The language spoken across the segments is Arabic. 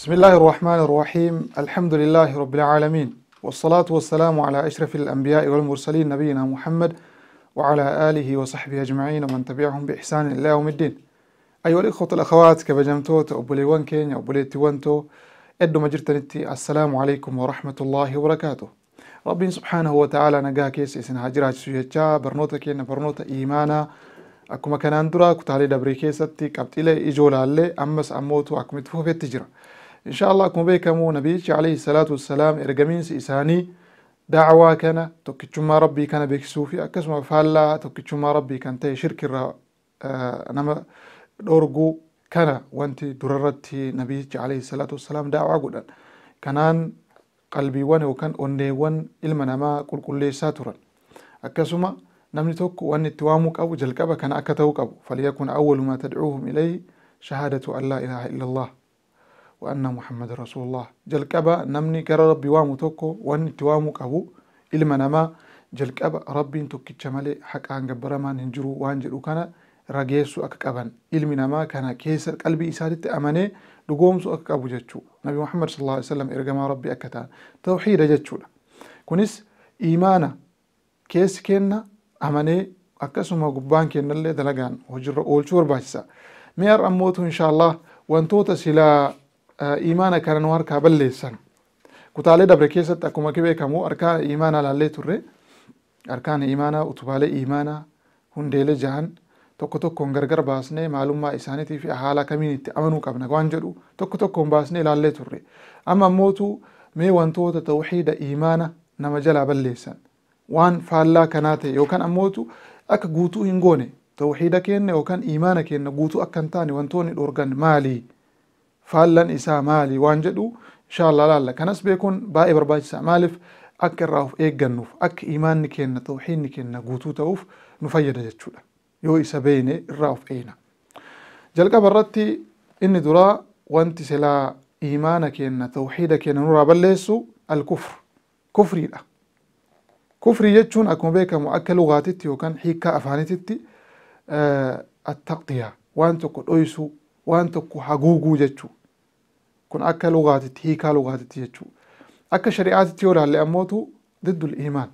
بسم الله الرحمن الرحيم الحمد لله رب العالمين والصلاة والسلام على أشرف الأنبياء والمرسلين نبينا محمد وعلى آله وصحبه أجمعين ومن تبعهم بإحسان إلى يوم الدين أيها الإخوة الأخوات كبجمتوت أبولي وانكين أبولي تيوانتو إدو مجرتنتي السلام عليكم ورحمة الله وبركاته ربي سبحانه وتعالى نقا سيسن إسن هاجراج سويتشا برنوتا كين برنوتا إيمانا أكما كانان درا كتالي دبري كيستي قبطيلي إجولا اللي أمس أموتو أكمت تفوفي التجرة insha allah akkuma beekamu nabiyyichi alayhi salaatu wassalaam ergamiinsi isaanii dacwaa kana tokkichummaa rabbii kana beeksisuu fi akkasuma faallaa tokkichummaa rabbii kan ta'e shirkirraa nama dhorguu kana wanti durarratti nabiyyichi alayhi salaatu wassalaam dacwaa godhan kanaan qalbiiwwan yookaan onneewwan ilma namaa qulqulleessaa turan akkasuma namni tokko waan itti waamuu qabu jalqaba kana akka ta'uu qabu falyakun awwalu maa tadcuuhum ilayhi shahaadatu an laa ilaaha illa allah وأن محمد رسول الله جل كبا نمني كر ربي وامو توكو وان توامو كهو إلما نما جل كبا ربي توكي تشمالي حق عن جبرما ننجرو وانجرو كان رجيسو أككابا إلما نما كان كيسر قلبي إسادة أماني لقومسو أككابو جتشو نبي محمد صلى الله عليه وسلم إرقما ربي أكتان توحيد جتشو كونس إيمانا كيس كينا أماني أكسوما قبان كينا اللي دلقان وجر أول شور باجسا مير أموتو إن شاء الله وانتوتا سلا imaana karanuu harkaa balleessan kutaalee dabre keessatti akkuma beekamu harkaa imaanaa laallee turre harkaan imaanaa utubaalee imaanaa hundeele jahan tokko tokkoon gargar baasnee maalummaa isaaniitii fi haala kamiin itti amanuu qabna waan jedhu tokko tokkoon baasnee laallee turre ama ammootu mee wantoota tawxiida imaana nama jalaa balleessan waan faallaa kanaa ta'e yookaan ammootu akka guutuu hin goone tawxiida keenya yookaan imaana keenya guutuu akka hin taane wantoonni dhoorgan maalii faallan isaa maali waan jedhu inshaallah laalla kanas beekuun baay'ee barbaachisaa maaliif akka irraa of eeggannuuf akka imaanni kenna tawxiinni kenna guutuu ta'uuf nu fayyada jechuudha yoo isa beeyne irraa of eeyna jalqaba irratti inni duraa wanti silaa imaana kenna tawxiida kenna nurraa balleessu alkufr kufriidha kufrii jechuun akkuma beekamu akka lugaatitti yookaan hiikkaa afaanititti attaqxiyaa waan tokko dhoysuu waan tokko haguuguu jechuu kun akka lugaatitti hiikaa lugaatitti jechuudha akka shari'aatitti yoo ilaalle ammootu diddul iimaan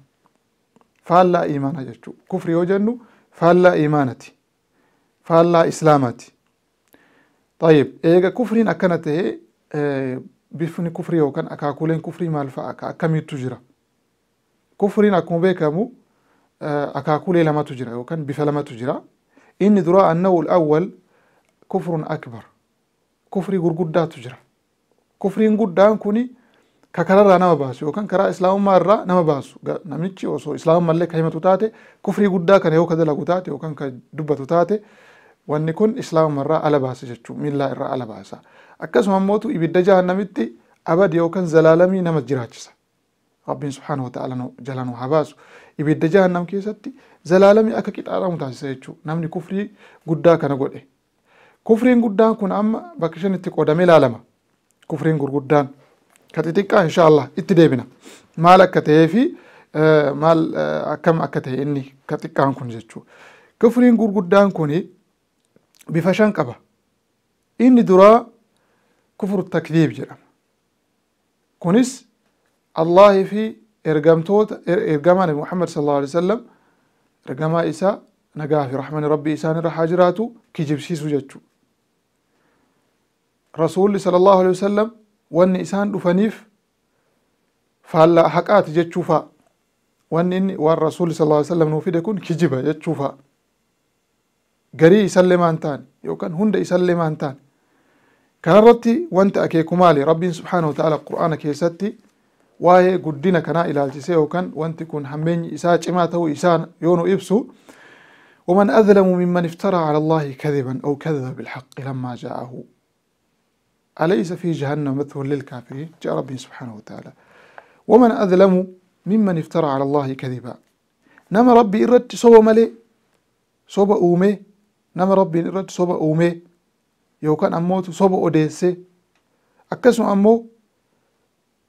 faallaa iimaana jechuudha kufri yoo jennu faallaa iimaanati faallaa islaamaati طيب إيجا كفرين أكنا تهي بفني كفري وكان أكاكولين كفري مال فأكا أكمي تجرى كفرين أكون بيكامو أكاكولي لما تجرى وكان بفلما تجرى إني درى أنه الأول كفر أكبر كفري غرغدا تجرى kufriin guddaan kuni ka kararraa nama baasu yookaan karaa islaamummaa irraa nama baasu namichi osoo islaamummallee ka himatu taate kufrii guddaa kana yoo ka dalagu taate yookaan ka dubbatu taate wanni kun islaamummarraa ala baasa jechuun miillaa irraa ala baasa akkasuma ammootu ibidda jahannamitti abad yookaan zalaalamii nama jiraachisa rabbiin subhaanahu ta'ala jala nu haa baasu ibidda jahannam keessatti zalaalamii akka qixaadhamu taasisa jechuun namni kufrii guddaa kana godhe kufriin guddaan kun amma bakka shanitti qoodamee ilaalama. kufriin gurguddaan ka xixiqqaa insha allah itti deebina maal akka ta'ee fi maal akkam akka ta'e inni ka xiqqaan kun jechuudha. Kufriin gurguddaan kun bifa shan qaba. Inni duraa kufur takdiib jedhama. Kunis Allaahii fi ergamtoota ergamaa Nabi Muhammad sallallahu alaihi wasallam ergamaa isaa nagaa fi raaxmanii rabbii isaan irra haa jiraatu kijibsiisu jechuudha. رسول صلى الله عليه وسلم إسان دفنيف فهلا حقات جت شوفا وأن والرسول صلى الله عليه وسلم نوفيد يكون كجبة يتشوفا قري يسلم أنتان يو كان هند يسلم أنتان كان رتي وانت أكي كمالي ربي سبحانه وتعالى القرآن كي ستي قدنا كنا إلى الجسي وكان وانت كون همين إساء جماته إسان يونو إبسو ومن أظلم ممن افترى على الله كذبا أو كذب بالحق لما جاءه أليس في جهنم مثوى للكافرين جاء ربي سبحانه وتعالى ومن أظلم ممن افترى على الله كذبا نما ربي إرد صوب ملي صوب أومي نما ربي إرد صوب أومي يو كان أموت صوب أوديسي أكسو أمو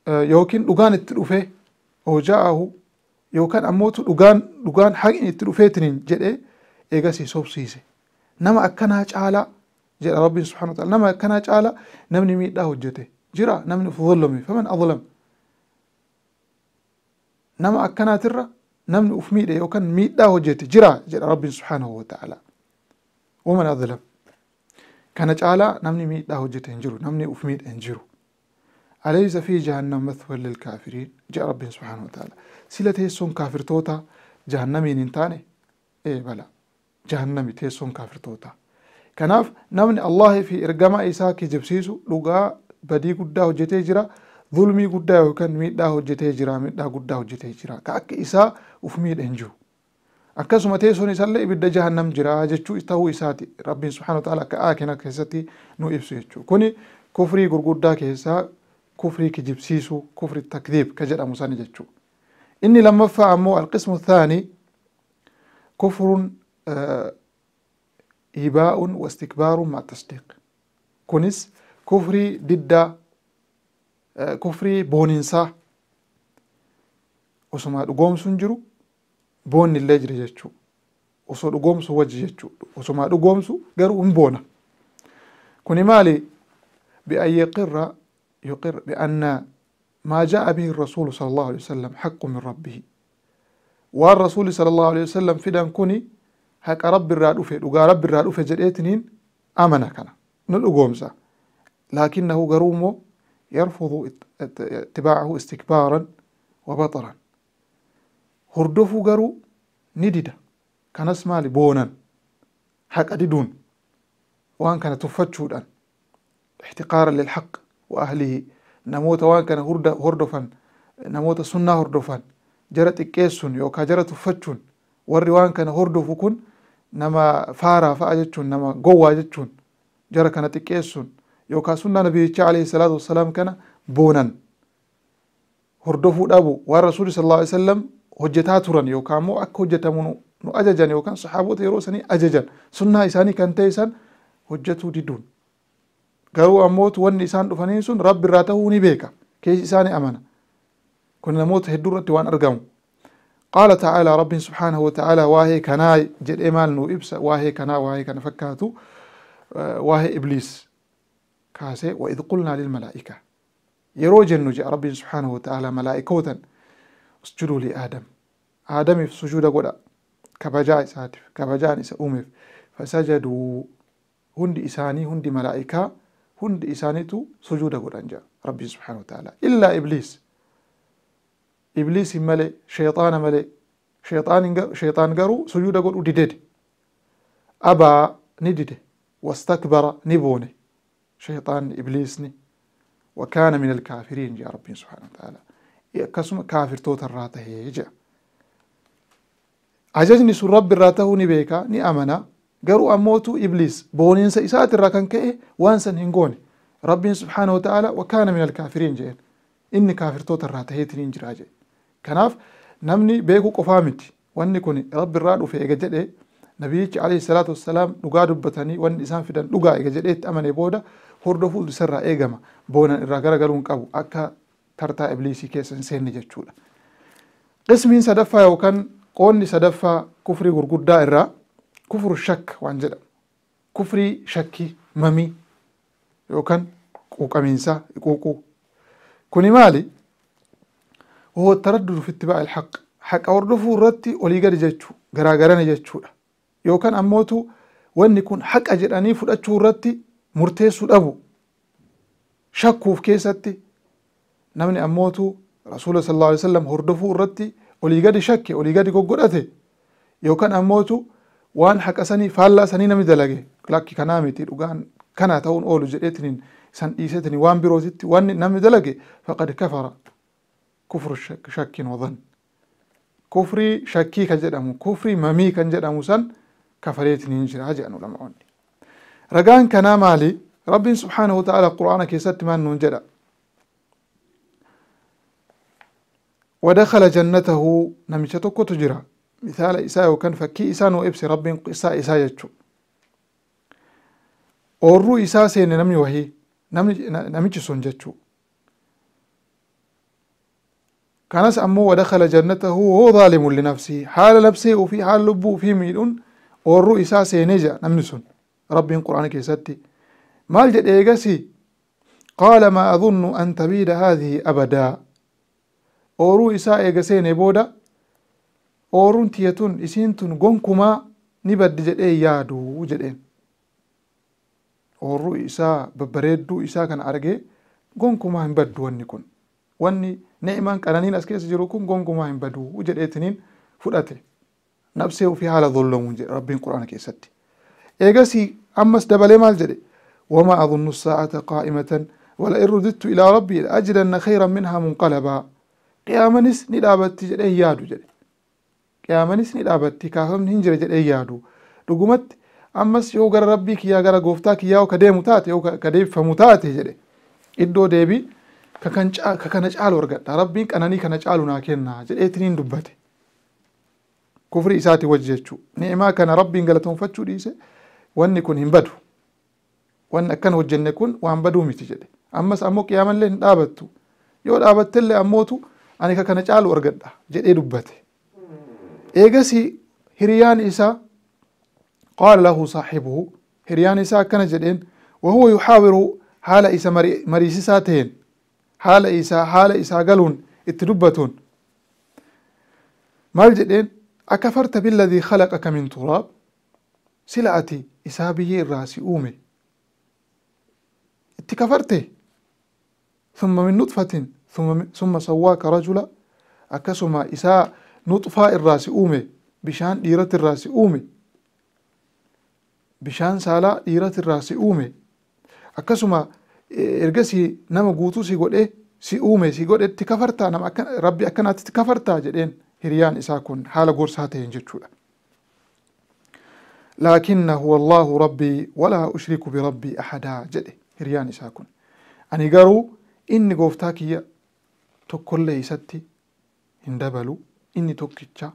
آه، يو كان لغان التلوفي أو جاءه يو كان أموت لغان لغان حق التلوفيتنين تنين جدئ إيغا سي صوب سيسي نما أكناج آلا جرى ربي سبحانه وتعالى نما كان جالا نمني ميدا حجته جرى نمني فظلمي فمن اظلم نما كان ترى نمني افميده يو كان ميدا حجته جرى جرى ربي سبحانه وتعالى ومن اظلم كان جالا نمني ميدا حجته انجرو نمني افميد انجرو أليس في جهنم مثوى للكافرين؟ جاء رب سبحانه وتعالى. سيلة سون كافر توتا جهنمي نتاني؟ إيه بلا. جهنمي سون كافر توتا. kanaaf namni allahi fi ergama isaa kijibsiisu dhugaa badii guddaa hojjetee jira zulmii guddaa yookaan miidhaa hojjetee jira miidhaa guddaa hojjetee jira ka akka isaa uf miidha hin jiru akkasuma teessoon isaallee ibidda jahannam jira jechuu ta'uu isaati rabbiin subhaana wataala akka aakina keessatti nu ibsu jechuu kuni kufrii gurguddaa keessaa kufrii kijibsiisuu kufri takdiib ka jedhamu sani jechuu inni lammaffaa ammoo alqismu thaanii kufrun هباء واستكبار مع التصديق كونس كفري ضد كفري بوننسا osuma dhugoomsuun jiru boonni illee jira jechuu osoo dhugoomsu wajji jechuu osuma dhugoomsu garuu hin boona kuni maali bi'an yaqirra yuqir bi'anna maa jaa'a bihi rasuulu sala allahu alehi wasalam haqqu min rabbihi waan rasuuli sala allahu alehi wasalam fidan kuni هك رب الرادو في لقى رب الرادو في جريتنين آمنا كنا نلقومزا لكنه قرومه يرفض اتباعه استكبارا وبطرا هردفو قرو نديدا كان اسمع لبونا حق أددون وان كان تفتشودا احتقارا للحق وأهله نموت وان كان هردفا نموت سنة هردفا جرت إكيسون يوكا جرت فتشون وروان كان هردفو كن nama faaraa fa'a jechuun nama gowwaa jechuun jara kana xiqqeessuun yookaan sunnaa nabiyyichaa alayhi salaatu wassalaam kana boonan hordofuu dhabu waan rasuuli sallallahu alayhi wasallam hojjetaa turan yookaan immoo akka hojjetamu nu ajajan yookaan saxaaboota yeroo isanii ajajan sunnaa isaanii kan ta'e san hojjetuu diduun garuu ammootu wanni isaan dhufanii sun rabbi irraa ta'uu ni beeka keessi isaanii amana kun namoota hedduu waan argamu قال تعالى رب سبحانه وتعالى واهي كنا جرئمال نو إبس واهي كنا واهي كنا فكاتو آه، واهي إبليس كاسي وإذ قلنا للملائكة يرو جنو جاء رب سبحانه وتعالى ملائكة اسجدوا لآدم آدم في سجود قد كبجاء ساتف كبجاء إسا فسجدوا هند إساني هند ملائكة هند إساني تو سجود قد رب سبحانه وتعالى إلا إبليس ibliisi malee sheexaana malee sheexaan garuu sujuuda godhu didede abaa ni dide wastakbara ni boone sheexaanni ibliisni wakaana min alkaafiriin jea rabbiin subhaana wataaalaa akkasuma kaafirtoota irraa tahee jedha ajajni sun rabbi irraa tahuu ni beeka ni amanaa garuu ammootu ibliis booniinsa isaatirraa kan ka'e waan san hin goone rabbiin subhaana wataaalaa wakaana min alkaafiriin jeen inni kaafirtoota irraa taheetin hin jiraa jedhe kanaaf namni beeku qofaa miti wanni kun rabbi irraa dhufe eega jedhe nabiyyichi alayhi salaatu wassalaam dhugaa dubbatanii wanni isaan fidan dhugaa eega jedheetti amane booda hordofuun irraa eegama boonan irraa garagaluun qabu akka tartaa ibliisii keessa hin seenne jechuudha. Qismiin sadaffaa yookaan qoonni sadaffaa kufrii gurguddaa irraa kufur shak waan jedhamu kufrii shakki mamii yookaan quuqamiinsaa quuquu kuni maali? وهو التردد في اتباع الحق حق أوردفو رتي وليقر جاتشو غرا غران جاتشو يو كان أموتو وان يكون حق أجراني فلأتشو رتي مرتيسو الأبو شكو في كيساتي نمني أموتو رسول صلى الله عليه وسلم هردفو رتي وليقر شكي وليقر قرأتي يو كان أموتو وان حق أساني فالا سنين مدلقي لكي كنامي تير وقان كانت أول جريتني سن إيساتني وان بروزتي وان نمي دلقي فقد كفر كفر شك وظن كفر شكي كجدامو كفر ممي كجدامو سن كفريت نينجر عجان ولمعوني رجعنا كنا مالي رب سبحانه وتعالى قرآن كي ستمان ننجر ودخل جنته نمشتك تجرى مثال إساء وكان فكي إساء وإبس رب إساء إساء يجو أورو إساء سيني نمي وهي نمي, نمي, نمي كان أمه ودخل جنته وهو ظالم لنفسه حال لبسه وفي حال لبه في ميلون والرؤساء سينجا نمنسون ربي قرآن كيستي ما الجد إيقسي قال ما أظن أن تبيد هذه أبدا ورؤساء إيقسين بودا ورون تيتون إسينتون قنكما نبد جد إيادو جدين ورؤساء ببريدو إساء كان أرقي قنكما هنبدو أنكم واني نعمان قرانين اسكيس جروكم غونغو ما ينبدو وجد اتنين فلاتي نفسه في حال ظلمون جد ربين قرآن كي ستي ايغاسي امس دبالي مال جدي وما اظن الساعة قائمة ولا ارددت الى ربي لاجدن خيرا منها منقلبا قيامنس نلابت جد ايادو جدي قيامنس نلابت كافم نهنجر جد ايادو لقمت امس يوغر ربي كيا غرا غوفتا كياو كديمو تاتي يوغر كديب فمو تاتي جدي ادو ديبي ka caalu argadha rabbiin qananii kana caalu naa kennaa jedheetiniin dubbate kufrii isaati wajji jechuu ni'imaa kana rabbiin galatoonfachuu dhiise wanni kun hin badu wanni akkan hojjenne kun waan baduu miti jedhe ammas ammoo qiyaamallee hin dhaabattu yoo dhaabattellee ammootu ani kakana caalu argadha jedhee dubbate eegasi hiriyaan isaa qaala lahu saaxibuhu hiriyaan isaa akkana jedheen wahuwa yuxaawiru haala isa mariisisaa ta'een haala isaa haala isaa galuun itti dubbatuun maal jedheen akafarta biladii khalaqaka min turaab sila ati isaa biyyee irraa si uume itti kafarte ثم من نطفة ثم, ثم سواك رجلا أكسما إساء نطفة الراس أومي بشان ديرة الراس أومي بشان سالا ديرة الراس أومي أكسما ergasii nama guutuu si godhe si uume si itti kafartaa nama rabbi itti kafartaa jedheen hiriyaan isaa kun haala gorsaa ta'een jechuudha. Laakinna huwa Allahu walaa ushriku birabbii ahadaa jedhe hiriyaan isaa kun. Ani garuu inni gooftaa kiyya tokkollee isatti hin dabalu inni tokkicha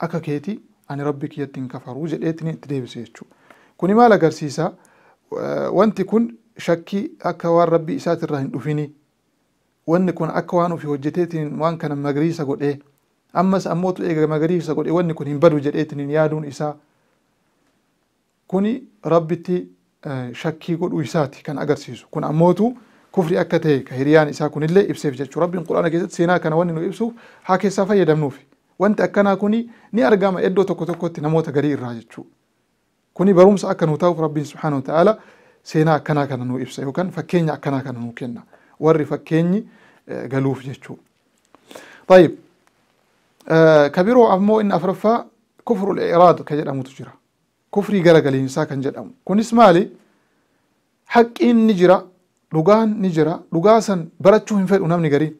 akka keeti ani rabbi kiyyatti hinkafaru kafaruu jedheetti itti deebise jechuudha. Kuni maal agarsiisaa Wanti kun shakkii akka waan rabbii isaatirraa hin dhufini wanni kun akka waan ofii hojjeteetiin waan kana magariisa godhee ammas ammootu eega magariisa godhe wanni kun hin badu jedheetiin yaaduun isaa kuni rabbitti shakkii godhuu isaati kan agarsiisu kun ammootu kufri akka ta'e ka hiriyaan isaa kunillee ibseef jechuu rabbiin quraana keessatti seenaa kana wanni nu ibsuuf haa keessaa fayyadamnuufi wanti akkanaa kuni ni argama iddoo tokko tokkotti namoota garii irraa jechuu kuni barumsa akka nu ta'uuf rabbiin subhaanahu ta'aala سينا akkanaa kana nuu ibsa yookaan fakkeenya akkanaa kana nuu kenna warri fakkeenyi eh, galuuf jechuudha. طيب آه كبيرو أمو إن أفرفا كفر الإعراض كجد أمو تجرى كفري غرغلي نسا كنجد أمو كنس مالي حق إن نجرى لغان نجرى لغاسا برتشو هنفر أنام نجرين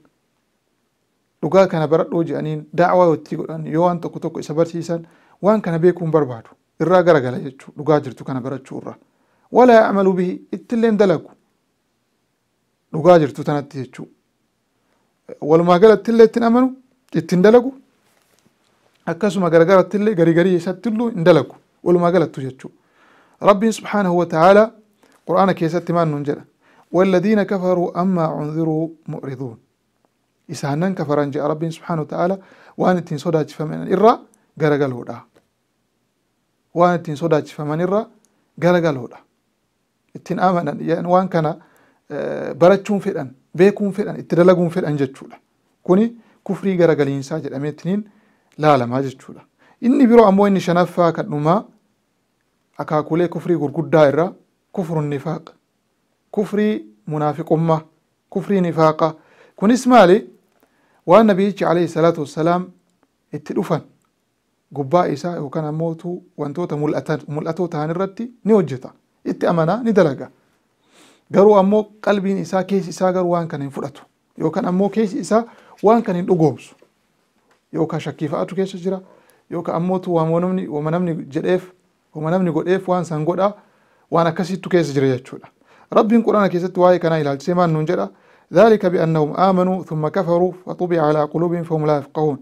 لغا كان براتو وجي دعوة وتيقول أن يوان تكو تكو إسا برسيسا وان كان بيكون بربادو إرى غرغلي جتشو لغا جرتو كان برتشو إرى ولا يعمل به اتلين دلقوا لقاجر تتنتي يجو ولما قال اتلين اتنامنوا اتن ما أكاسما قال اتلين قري قري يساتلوا اندلقوا ولما قال اتجو ربي سبحانه وتعالى قرآن كيسات ما ننجل والذين كفروا أما عنذروا مؤرضون إسهنن كفران جاء ربي سبحانه وتعالى وأن تين صداج فمن إرى قرقل هدى وأن تين صداج فمن إرى قرقل هدى ittiin amanan waan kana eh, barachuun fedhan beekuun fedhan itti dalaguun fedhan jechuudha kuni kufrii garagaliinsaa jedhamee ittiin laalamaa jechuudha inni biroo ammoo inni shanaffaa kan dhumaa akaakulee kufrii gurguddaa irraa kufruun nifaaq kufrii munaafiqummaa kufrii nifaaqa kunis maali waan nabiyyichi alayhi salaatu itti dhufan gubbaa isaa yookaan ammootu wantoota mul'atoo ta'an irratti ni hojjeta itti amanaa ni dalaga garuu ammoo qalbiin isaa keessi isaa garuu waan kana hin fudhatu yookaan ammoo keessi isaa waan kana hin dhugoomsu yookaan shakkii fa'atu keessa jira yookaan ammootu waama namni jedheef waama namni godheef waan san godhaa waan akkasittu keessa jira jechuudha rabbiin quraana keessatti waa'ee kanaa ilaalchisee maal nuun jedha ذلك بأنهم آمنوا ثم كفروا فطبع على قلوبهم فهم لا يفقهون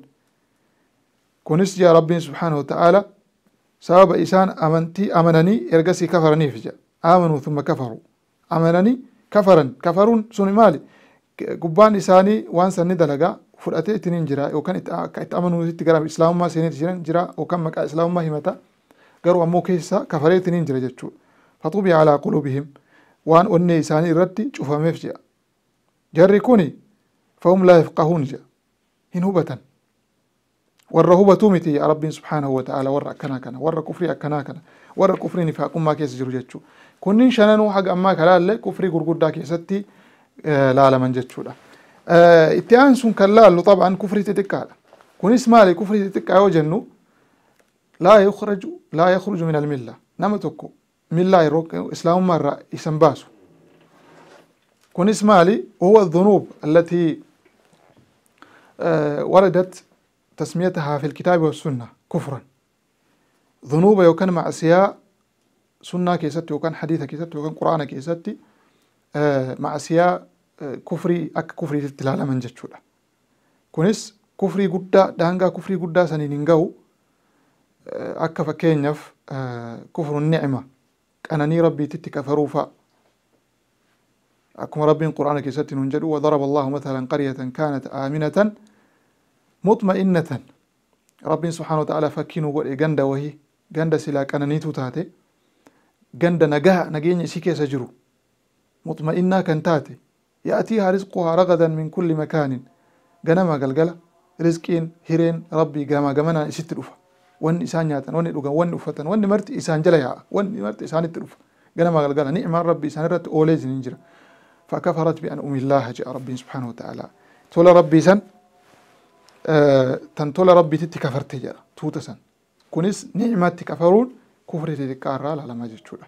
كنس يا رب سبحانه وتعالى sababa isaan amantii amananii ergasii kafaraniif jedha aamanuu thumma kafaruu amananii kafaran kafaruun sun maali gubbaan isaanii waan sanni dalagaa fudhatee ittiin hin jira yookaan akka itti amanuutti gara islaamummaa seenee jira yookaan maqaa islaamummaa himata garuu ammoo keessa kafaree ittiin hin jira jechuudha fatuubi alaa qulubihim waan onnee isaanii irratti cufameef jedha jarri kuni fahum laa yafqahuun jedha hin hubatan والرهوبة تومتي يا ربي سبحانه وتعالى ورا كناكنا ورا كفري كناكنا ورا كفري نفاقكم ما كيس جروجتشو كنن شنن حق أما كلال كفري غرغر داك يستي لا لا من جتشو لا اتيان سن كلال طبعا كفري تتكال كن اسمالي كفري تتكا وجنو لا يخرج لا يخرج من الملة نمتوكو ملة يروك إسلام مرة يسنباسو كن اسمالي هو الذنوب التي وردت تسميتها في الكتاب والسنة كفرا ذنوب يوكان معسيا سنة كيستي وكان حديثة كيستي وكان قرآن كيستي آه معسيا آه كفري أك كفري تتلال من جتشولا كونس كفري قدى دهنغا كفري قدا سنينغاو آه أك فكينيف آه كفر النعمة أنا ني ربي فروفا أكم ربي قرآن كيستي ننجلو وضرب الله مثلا قرية كانت آمنة مطمئنة ربين سبحانه وتعالى فكين وقل غندا إيه، وهي غندا سلا كان نيتو تاتي غندا نجاه نجين يسيكي سجرو مطمئنة كان تاتي يأتيها رزقها رغدا من كل مكان غنما قلقلة رزقين هيرين ربي غما غمنا ست الأفا وان إسان ياتن وان إلوغا وان أفتا وان مرت إسان جليا وان مرت إسان التلوفا غنما قلقلة نعم ربي إسان رت أوليز ننجر فكفرت بأن أم الله جاء ربي سبحانه وتعالى تولى ربي سن tantola rabbiititti kafarte jedha tuuta san kunis ni'imaatti kafaruun kufri xixiqqaa irraa ilaalamaa jechuudha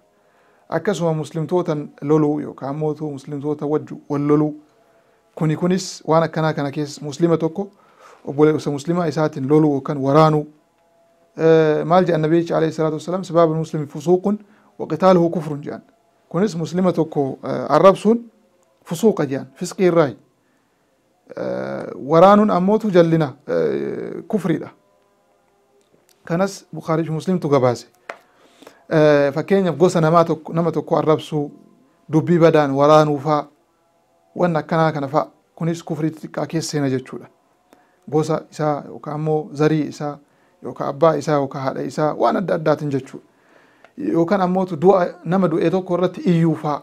akkasuma muslimtootan loluu yookaan ammoo muslimtoota wajju wal loluu kuni kunis waan akkanaa kana keessa muslima tokko obboleessa muslimaa isaatiin loluu yookaan waraanuu maal jedhan nabiyyichi alayhi salaatu wasalaam sababa muslimi fusuuqun waqitaaluhu kufrun jedhan kunis muslima tokko arrabsuun fusuuqa jedhan fisqii irraayi waraanuun ammootu jallina kufriidha. Kanas Bukaarii fi gabaase. Fakkeenyaaf gosa nama tokko arabsuu dubbii badaan waraanuu faa waan akkanaa kana fa'aa kunis kufrii xixiqqaa keessa seena jechuudha. Gosa isaa yookaan ammoo zarii isaa yookaan abbaa isaa yookaan haadha isaa waan adda addaatiin jechuudha. Yookaan ammootu du'a nama du'ee tokko irratti iyyuu fa'a.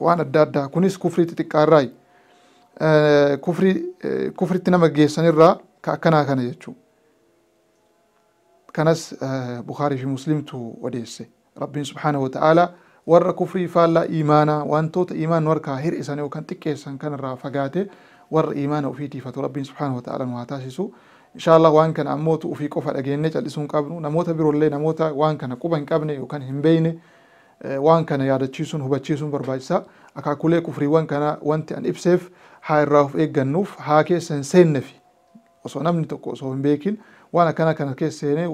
waan adda addaa kunis kufrii xixiqqaa irraayi. kufritti nama geessan irraa ka akkanaa kana jechuu kanas bukaarii fi muslimtu odeesse rabbiin subhaanahu wata'aalaa warra kufrii faallaa imaanaa wantoota imaan warkaa hir'isan yookaan xiqqeessan kanarraa fagaate warra imaana ofiitiifatu rabbiin subhaanahu wata'aalaa nu haa taasisu inshaallah waan kana ammootu ofii qofa dhageenye cal'isuu hin qabnu namoota biroollee namoota waan kana quba hin qabne yookaan hin beeyne waan kana yaadachiisuun hubachiisuun barbaachisaa akaakulee kufriiwwan kana wanti an ibseef haa irraa of eeggannuuf haa keessa hin seennefi osoo namni tokko osoo hin beekin waan akkana kana keessa seenee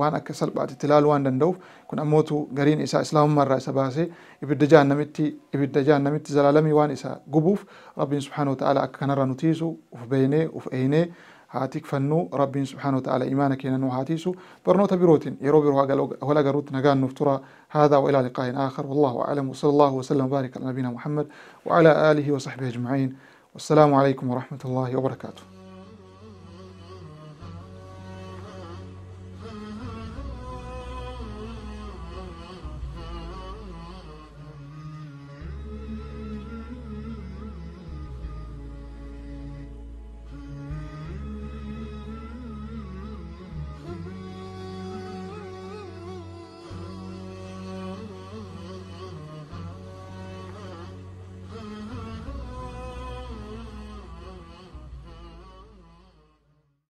waan akka salphaatitti ilaaluu waan danda'uuf kun ammootu gariin isaa islaamummaa irraa isa baasee ibidda jaannamitti ibidda jaannamitti zalaalamii waan isa gubuuf rabbiin subhaanahu ta'ala akka kanarraa nutiisu uf beeynee uf eeynee هاتيك فنو ربي سبحانه وتعالى إيمانك إنه هاتيسو برنو تبروتين يرو برو هلا قروت نقال نفترى هذا وإلى لقاء آخر والله أعلم وصلى الله وسلم وبارك على نبينا محمد وعلى آله وصحبه أجمعين والسلام عليكم ورحمة الله وبركاته